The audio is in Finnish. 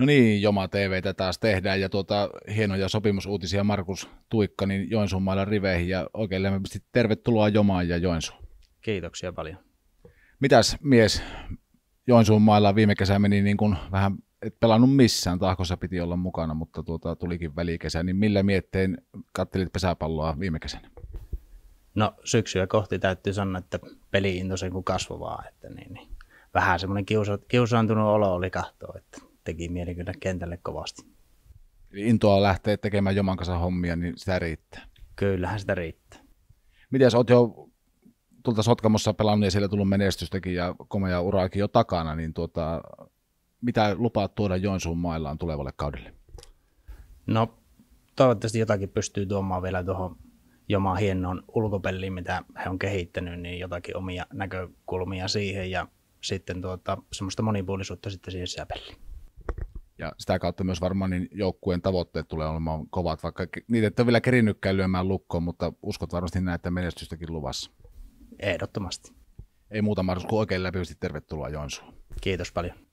No niin, Joma TV taas tehdään ja tuota, hienoja sopimusuutisia Markus Tuikka, niin Joensuun mailla riveihin ja oikein lämpimästi tervetuloa Jomaan ja Joensuun. Kiitoksia paljon. Mitäs mies Joensuun mailla viime kesä meni niin kuin vähän, et pelannut missään, tahkossa piti olla mukana, mutta tuota, tulikin välikesä, niin millä miettein kattelit pesäpalloa viime kesänä? No syksyä kohti täytyy sanoa, että peliinto sen kasvavaa, että niin, niin. vähän semmoinen kiusa, kiusaantunut olo oli kahtoa, että teki mieli kyllä kentälle kovasti. Eli intoa lähtee tekemään joman kanssa hommia, niin sitä riittää. Kyllähän sitä riittää. Miten sä oot jo tuolta Sotkamossa pelannut ja siellä tullut menestystäkin ja komea uraakin jo takana, niin tuota, mitä lupaat tuoda Joensuun maillaan tulevalle kaudelle? No toivottavasti jotakin pystyy tuomaan vielä tuohon jomaan hienon ulkopelliin, mitä he on kehittänyt, niin jotakin omia näkökulmia siihen ja sitten tuota, semmoista monipuolisuutta sitten siihen sisäpelliin ja sitä kautta myös varmaan niin joukkueen tavoitteet tulee olemaan kovat, vaikka niitä ei ole vielä kerinnytkään lyömään lukkoon, mutta uskot varmasti näitä menestystäkin luvassa. Ehdottomasti. Ei muuta Markus, kun oikein lämpimästi tervetuloa Joensuun. Kiitos paljon.